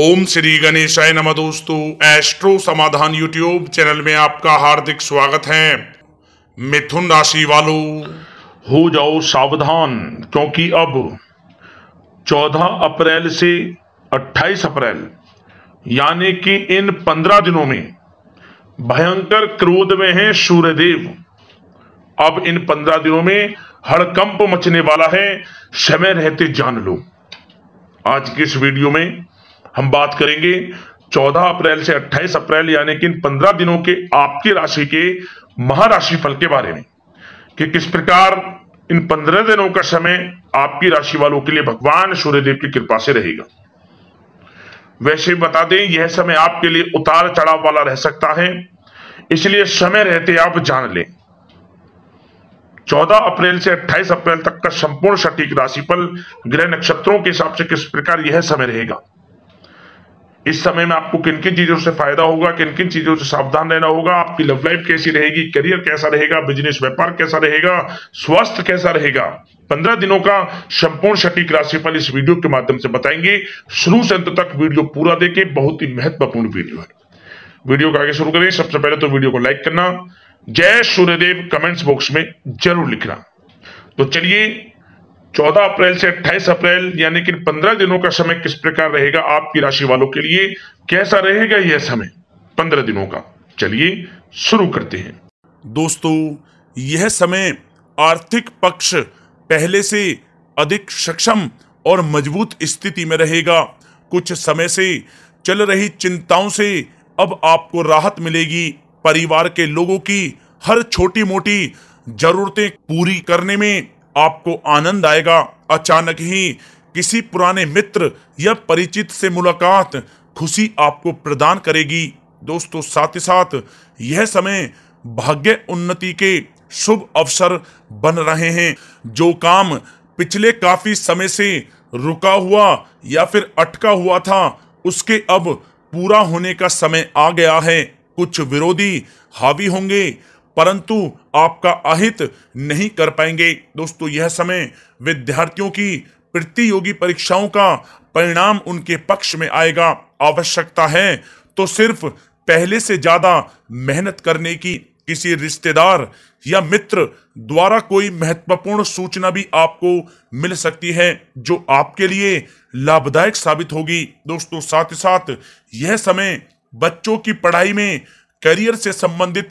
ओम श्री गणेशाय नमः दोस्तों एस्ट्रो समाधान यूट्यूब चैनल में आपका हार्दिक स्वागत है मिथुन राशि वालों हो जाओ सावधान क्योंकि अब 14 अप्रैल से 28 अप्रैल यानी कि इन 15 दिनों में भयंकर क्रोध में है सूर्यदेव अब इन 15 दिनों में हड़कंप मचने वाला है समय रहते जान लो आज की इस वीडियो में हम बात करेंगे 14 अप्रैल से 28 अप्रैल यानी कि इन 15 दिनों के आपकी राशि के महाराशि फल के बारे में कि किस प्रकार इन 15 दिनों का समय आपकी राशि वालों के लिए भगवान सूर्यदेव की कृपा से रहेगा वैसे बता दें यह समय आपके लिए उतार चढ़ाव वाला रह सकता है इसलिए समय रहते आप जान लें 14 अप्रैल से 28 अप्रैल तक का संपूर्ण सटीक राशिफल ग्रह नक्षत्रों के हिसाब से किस प्रकार यह समय रहेगा इस समय में आपको किन किन चीजों से फायदा होगा किन किन चीजों से सावधान रहना होगा आपकी लव लाइफ कैसी रहेगी करियर कैसा रहेगा बिजनेस व्यापार कैसा रहेगा स्वास्थ्य कैसा रहेगा पंद्रह दिनों का संपूर्ण सटीक राशिफल इस वीडियो के माध्यम से बताएंगे शुरू से अंत तक वीडियो पूरा देखे बहुत ही महत्वपूर्ण वीडियो है वीडियो को आगे शुरू करें सबसे पहले तो वीडियो को लाइक करना जय सूर्यदेव कमेंट्स बॉक्स में जरूर लिखना तो चलिए 14 अप्रैल से 28 अप्रैल यानी कि 15 दिनों का समय किस प्रकार रहेगा आपकी राशि वालों के लिए कैसा रहेगा यह समय 15 दिनों का चलिए शुरू करते हैं दोस्तों यह समय आर्थिक पक्ष पहले से अधिक सक्षम और मजबूत स्थिति में रहेगा कुछ समय से चल रही चिंताओं से अब आपको राहत मिलेगी परिवार के लोगों की हर छोटी मोटी जरूरतें पूरी करने में आपको आनंद आएगा अचानक ही किसी पुराने मित्र या परिचित से मुलाकात खुशी आपको प्रदान करेगी दोस्तों साथ ही साथ यह समय भाग्य उन्नति के शुभ अवसर बन रहे हैं जो काम पिछले काफी समय से रुका हुआ या फिर अटका हुआ था उसके अब पूरा होने का समय आ गया है कुछ विरोधी हावी होंगे परंतु आपका अहित नहीं कर पाएंगे दोस्तों यह समय विद्यार्थियों की प्रतियोगी परीक्षाओं का परिणाम उनके पक्ष में आएगा आवश्यकता है तो सिर्फ पहले से ज्यादा मेहनत करने की किसी रिश्तेदार या मित्र द्वारा कोई महत्वपूर्ण सूचना भी आपको मिल सकती है जो आपके लिए लाभदायक साबित होगी दोस्तों साथ ही साथ यह समय बच्चों की पढ़ाई में करियर से संबंधित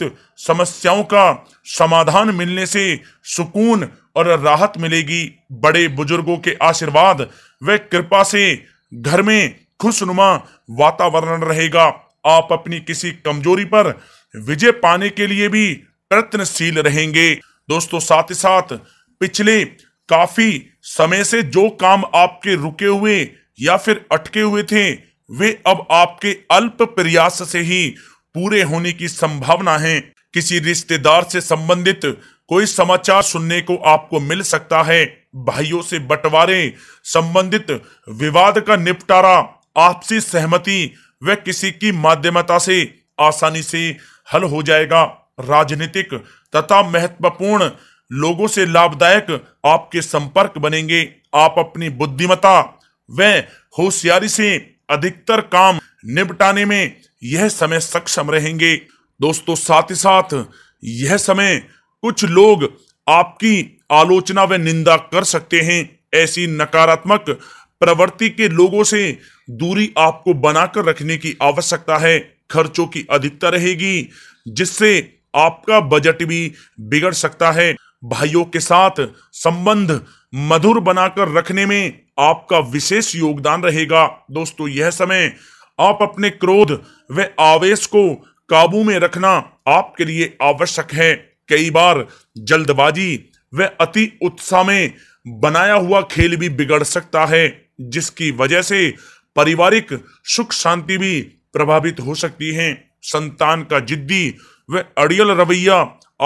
समस्याओं का समाधान मिलने से सुकून और राहत मिलेगी बड़े बुजुर्गों के आशीर्वाद व कृपा से घर में खुशनुमा वातावरण रहेगा आप अपनी किसी कमजोरी पर विजय पाने के लिए भी प्रयत्नशील रहेंगे दोस्तों साथ ही साथ पिछले काफी समय से जो काम आपके रुके हुए या फिर अटके हुए थे वे अब आपके अल्प प्रयास से ही पूरे होने की संभावना है किसी रिश्तेदार से संबंधित कोई समाचार सुनने को आपको मिल सकता है भाइयों से बंटवारे संबंधित विवाद का निपटारा आपसी सहमति व किसी की माध्यमता से आसानी से हल हो जाएगा राजनीतिक तथा महत्वपूर्ण लोगों से लाभदायक आपके संपर्क बनेंगे आप अपनी बुद्धिमता व होशियारी से अधिकतर काम निपटाने में यह समय सक्षम रहेंगे दोस्तों साथ ही साथ यह समय कुछ लोग आपकी आलोचना व निंदा कर सकते हैं ऐसी नकारात्मक प्रवृत्ति के लोगों से दूरी आपको बनाकर रखने की आवश्यकता है खर्चों की अधिकता रहेगी जिससे आपका बजट भी बिगड़ सकता है भाइयों के साथ संबंध मधुर बनाकर रखने में आपका विशेष योगदान रहेगा दोस्तों यह समय आप अपने क्रोध व आवेश को काबू में रखना आपके लिए आवश्यक है कई बार जल्दबाजी व अति उत्साह में बनाया हुआ खेल भी बिगड़ सकता है जिसकी वजह से पारिवारिक सुख शांति भी प्रभावित हो सकती है संतान का जिद्दी व अड़ियल रवैया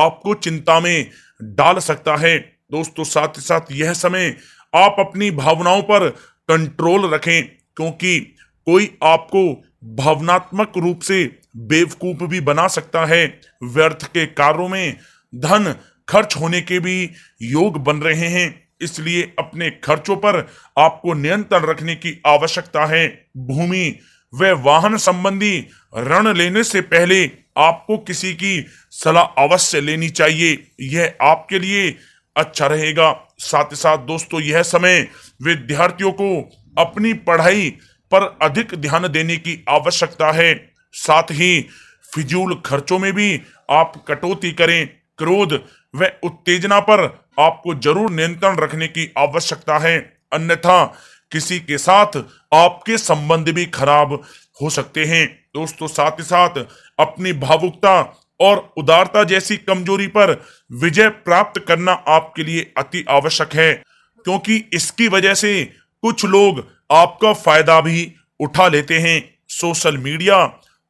आपको चिंता में डाल सकता है दोस्तों साथ ही साथ यह समय आप अपनी भावनाओं पर कंट्रोल रखें क्योंकि कोई आपको भावनात्मक रूप से बेवकूफ भी बना सकता है व्यर्थ के कार्यों में धन खर्च होने के भी योग बन रहे हैं इसलिए अपने खर्चों पर आपको नियंत्रण रखने की आवश्यकता है भूमि व वाहन संबंधी ऋण लेने से पहले आपको किसी की सलाह अवश्य लेनी चाहिए यह आपके लिए अच्छा रहेगा साथ ही साथ दोस्तों यह समय विद्यार्थियों को अपनी पढ़ाई पर अधिक ध्यान देने की आवश्यकता है साथ ही फिजूल खर्चों में भी आप कटौती करें क्रोध व उत्तेजना पर आपको जरूर नियंत्रण रखने की आवश्यकता है अन्यथा किसी के साथ आपके संबंध भी खराब हो सकते हैं दोस्तों साथ ही साथ अपनी भावुकता और उदारता जैसी कमजोरी पर विजय प्राप्त करना आपके लिए अति आवश्यक है क्योंकि इसकी वजह से कुछ लोग आपका फायदा भी उठा लेते हैं सोशल मीडिया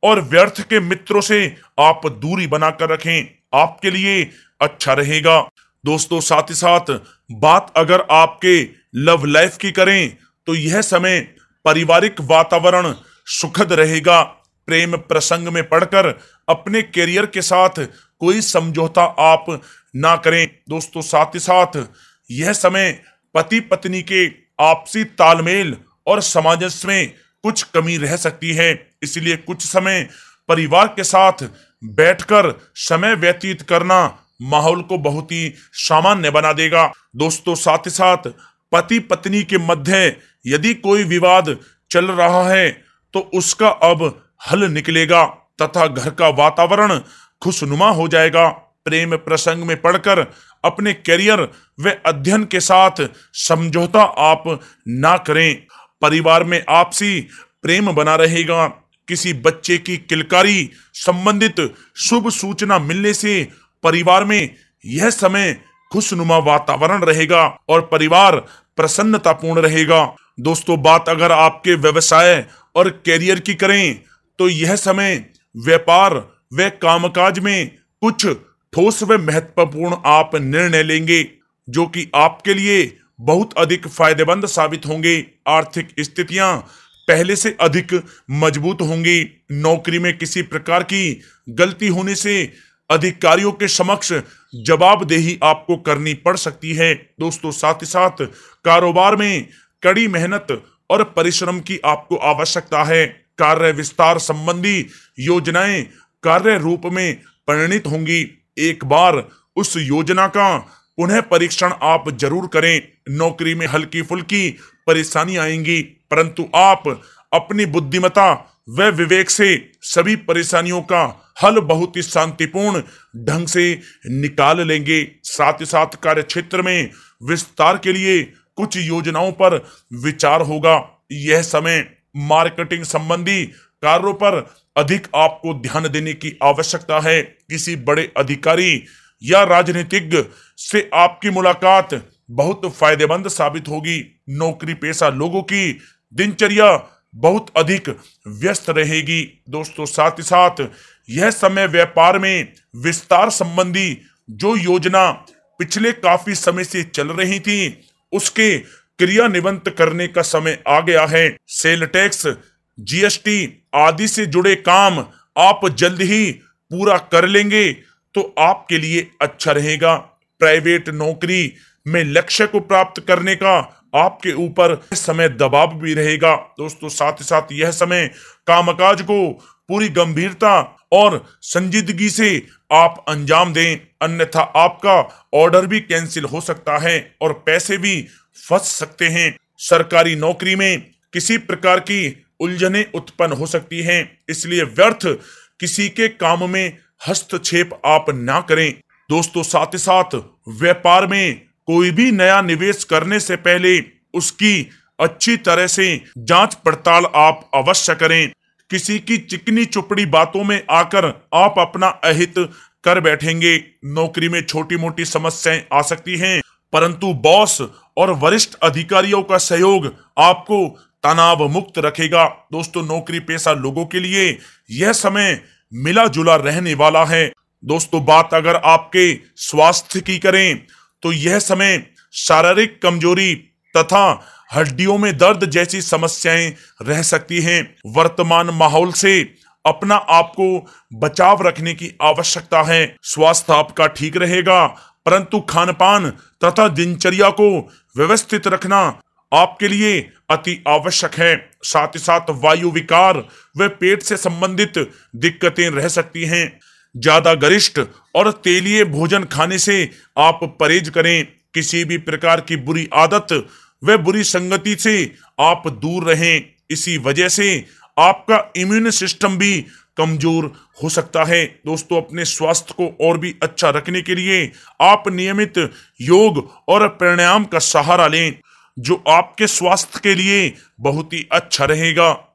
और व्यर्थ के मित्रों से आप दूरी बनाकर रखें आपके लिए अच्छा रहेगा दोस्तों साथ ही साथ बात अगर आपके लव लाइफ की करें तो यह समय पारिवारिक वातावरण सुखद रहेगा प्रेम प्रसंग में पढ़कर अपने करियर के साथ कोई समझौता आप ना करें दोस्तों साथ ही साथ यह समय पति पत्नी के आपसी तालमेल और समाजस में कुछ कमी रह सकती है इसलिए कुछ समय परिवार के साथ बैठकर समय व्यतीत करना माहौल को बहुत ही सामान्य बना देगा दोस्तों साथ ही साथ पति पत्नी के मध्य यदि कोई विवाद चल रहा है तो उसका अब हल निकलेगा तथा घर का वातावरण खुशनुमा हो जाएगा प्रेम प्रसंग में पढ़कर अपने करियर व अध्ययन के साथ समझौता आप ना करें परिवार में आपसी प्रेम बना रहेगा किसी बच्चे की किलकारी संबंधित शुभ सूचना मिलने से परिवार में यह समय खुशनुमा वातावरण रहेगा और परिवार प्रसन्नतापूर्ण रहेगा दोस्तों बात अगर आपके व्यवसाय और करियर की करें तो यह समय व्यापार व कामकाज में कुछ ठोस व महत्वपूर्ण आप निर्णय लेंगे जो कि आपके लिए बहुत अधिक फायदेमंद साबित होंगे आर्थिक स्थितियां पहले से अधिक मजबूत होंगी नौकरी में किसी प्रकार की गलती होने से अधिकारियों के समक्ष जवाबदेही आपको करनी पड़ सकती है दोस्तों साथ ही साथ कारोबार में कड़ी मेहनत और परिश्रम की आपको आवश्यकता है कार्य विस्तार संबंधी योजनाएं कार्य रूप में परिणित होंगी एक बार उस योजना का पुनः परीक्षण आप जरूर करें नौकरी में हल्की फुल्की परेशानी आएंगी परंतु आप अपनी बुद्धिमता व विवेक से सभी परेशानियों का हल बहुत ही शांतिपूर्ण ढंग से निकाल लेंगे साथ ही साथ कार्य क्षेत्र में विस्तार के लिए कुछ योजनाओं पर विचार होगा यह समय मार्केटिंग संबंधी कार्यों पर अधिक आपको ध्यान देने की आवश्यकता है किसी बड़े अधिकारी या राजनीतिज्ञ से आपकी मुलाकात बहुत फायदेमंद साबित होगी नौकरी पेशा लोगों की दिनचर्या बहुत अधिक व्यस्त रहेगी दोस्तों साथ ही साथ यह समय व्यापार में विस्तार संबंधी जो योजना पिछले काफी समय से चल रही थी उसके क्रिया निबंध करने का समय आ गया है सेल टैक्स जीएसटी आदि से जुड़े काम आप जल्द ही पूरा कर लेंगे तो आपके लिए अच्छा रहेगा प्राइवेट नौकरी में लक्ष्य को प्राप्त करने का आपके ऊपर समय दबाव भी रहेगा दोस्तों साथ ही साथ यह समय कामकाज को पूरी गंभीरता और संजीदगी से आप अंजाम दें अन्यथा आपका ऑर्डर भी कैंसिल हो सकता है और पैसे भी फंस सकते हैं सरकारी नौकरी में किसी प्रकार की उलझने उत्पन्न हो सकती हैं इसलिए व्यर्थ किसी के काम में हस्तक्षेप आप ना करें दोस्तों साथ ही साथ व्यापार में कोई भी नया निवेश करने से पहले उसकी अच्छी तरह से जांच पड़ताल आप अवश्य करें किसी की चिकनी चुपड़ी बातों में आकर आप अपना अहित कर बैठेंगे नौकरी में छोटी मोटी समस्याएं आ सकती हैं परंतु बॉस और वरिष्ठ अधिकारियों का सहयोग आपको तनाव मुक्त रखेगा दोस्तों नौकरी पेशा लोगों के लिए यह समय मिला जुला रहने वाला है दोस्तों बात अगर आपके स्वास्थ्य की करें तो यह समय शारीरिक कमजोरी तथा हड्डियों में दर्द जैसी समस्याएं रह सकती हैं वर्तमान माहौल से अपना आपको बचाव रखने की आवश्यकता है स्वास्थ्य आपका ठीक रहेगा परंतु खान पान तथा दिनचर्या को व्यवस्थित रखना आपके लिए अति आवश्यक है साथ ही साथ वायु विकार व पेट से संबंधित दिक्कतें रह सकती हैं ज्यादा गरिष्ठ और तेलीय भोजन खाने से आप परहेज करें किसी भी प्रकार की बुरी आदत व बुरी संगति से आप दूर रहें इसी वजह से आपका इम्यून सिस्टम भी कमजोर हो सकता है दोस्तों अपने स्वास्थ्य को और भी अच्छा रखने के लिए आप नियमित योग और प्राणायाम का सहारा लें जो आपके स्वास्थ्य के लिए बहुत ही अच्छा रहेगा